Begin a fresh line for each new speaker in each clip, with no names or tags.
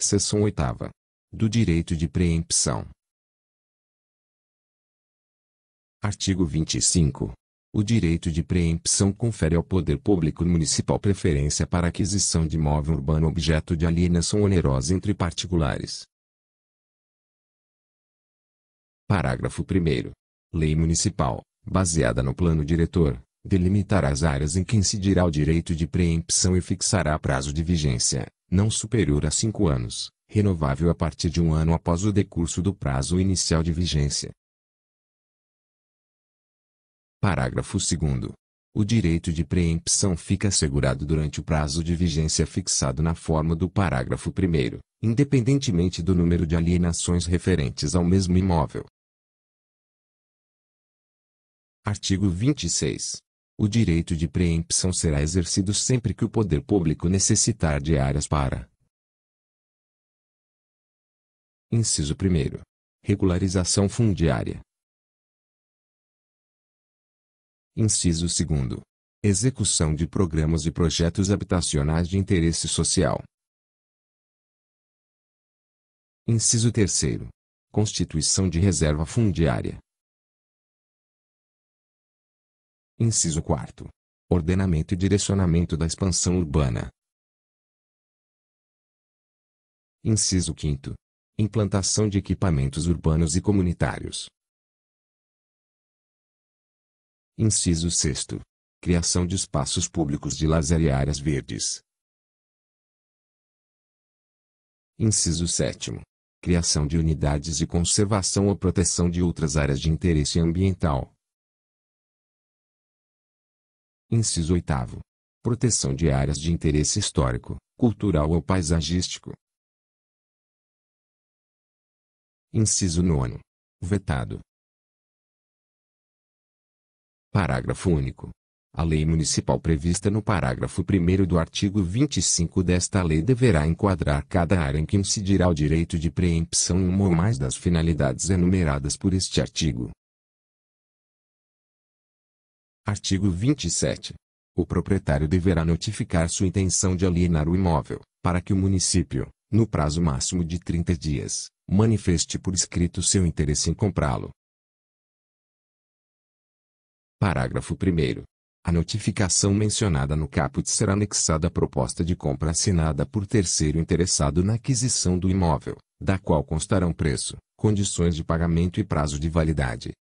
Seção oitava. Do direito de preempção. Artigo 25. O
direito de preempção confere ao poder público municipal preferência para aquisição de imóvel urbano objeto de alienação onerosa entre particulares. Parágrafo 1. Lei Municipal, baseada no Plano Diretor, delimitará as áreas em que incidirá o direito de preempção e fixará prazo de vigência, não superior a cinco anos, renovável a partir de um ano após o decurso do prazo inicial de vigência. Parágrafo 2. O direito de preempção fica assegurado durante o prazo de vigência fixado na forma do parágrafo 1, independentemente do número de alienações referentes ao mesmo imóvel. Artigo 26 o direito de preempção será exercido sempre que o poder público necessitar de
áreas para. Inciso 1. Regularização fundiária.
Inciso 2. Execução de programas e projetos habitacionais de interesse social.
Inciso 3. Constituição de reserva fundiária. Inciso 4. Ordenamento e direcionamento da expansão urbana. Inciso 5. Implantação de equipamentos urbanos e comunitários. Inciso 6. Criação de espaços públicos de lazer e áreas verdes.
Inciso 7. Criação de unidades de conservação ou proteção de outras áreas de interesse ambiental,
Inciso 8. Proteção de áreas de interesse histórico, cultural ou paisagístico. Inciso 9. Vetado. Parágrafo
único. A lei municipal prevista no parágrafo 1 do artigo 25 desta lei deverá enquadrar cada área em que incidirá o direito de preempção em uma ou mais das finalidades enumeradas por este artigo. Artigo 27. O proprietário deverá notificar sua intenção de alienar o imóvel, para que o município, no prazo máximo de 30 dias, manifeste por escrito seu interesse em comprá-lo. Parágrafo 1. A notificação mencionada no caput será anexada à proposta de compra assinada por terceiro interessado na aquisição do imóvel, da qual constarão preço, condições de pagamento e prazo de validade.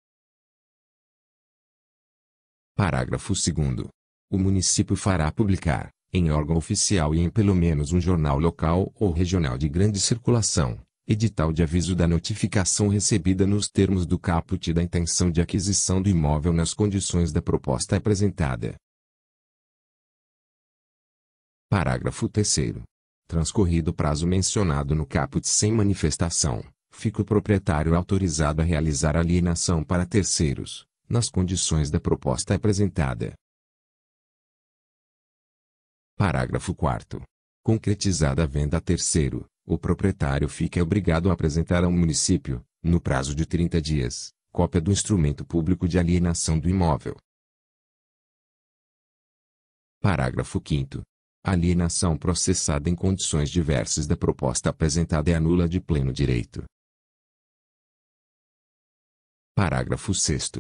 Parágrafo 2 O município fará publicar, em órgão oficial e em pelo menos um jornal local ou regional de grande circulação, edital de aviso da notificação recebida nos termos do caput da intenção de aquisição do imóvel nas condições da proposta apresentada. Parágrafo 3 Transcorrido o prazo mencionado no caput sem manifestação, fica o proprietário autorizado a realizar alienação para terceiros, nas condições da proposta apresentada. Parágrafo 4. Concretizada a venda a terceiro, o proprietário fica obrigado a apresentar ao município, no prazo de 30 dias, cópia do instrumento público de alienação do imóvel. Parágrafo 5. Alienação processada em condições diversas da proposta apresentada é anula de pleno direito. Parágrafo 6.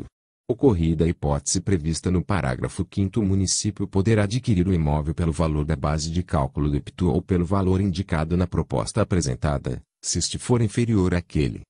Ocorrida a hipótese prevista no parágrafo 5 o município poderá adquirir o imóvel pelo valor da base de cálculo do IPTU ou pelo valor indicado na proposta apresentada, se este for inferior àquele